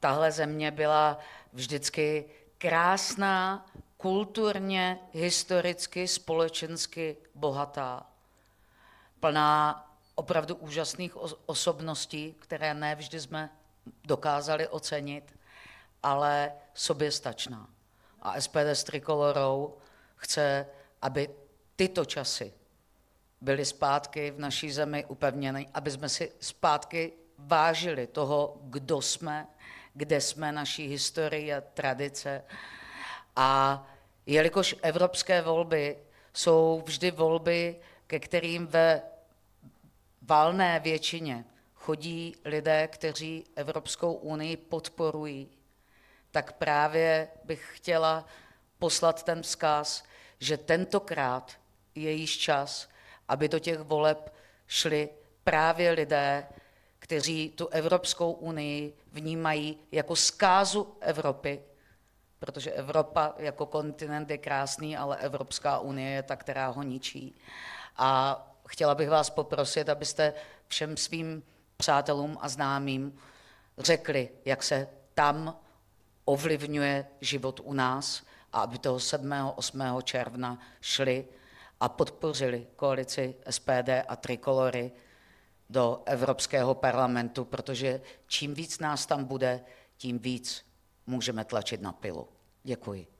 tahle země byla vždycky krásná, kulturně, historicky, společensky bohatá, plná opravdu úžasných osobností, které ne vždy jsme dokázali ocenit, ale soběstačná. A SPD s Trikolorou chce, aby tyto časy byly zpátky v naší zemi upevněny, aby jsme si zpátky vážili toho, kdo jsme, kde jsme, naší historie a tradice. A jelikož evropské volby jsou vždy volby, ke kterým ve valné většině chodí lidé, kteří Evropskou unii podporují, tak právě bych chtěla poslat ten vzkaz, že tentokrát je již čas, aby do těch voleb šli právě lidé, kteří tu Evropskou unii vnímají jako zkázu Evropy, protože Evropa jako kontinent je krásný, ale Evropská unie je ta, která ho ničí. A chtěla bych vás poprosit, abyste všem svým přátelům a známým řekli, jak se tam ovlivňuje život u nás a aby toho 7. 8. června šli a podpořili koalici SPD a Trikolory, do Evropského parlamentu, protože čím víc nás tam bude, tím víc můžeme tlačit na pilu. Děkuji.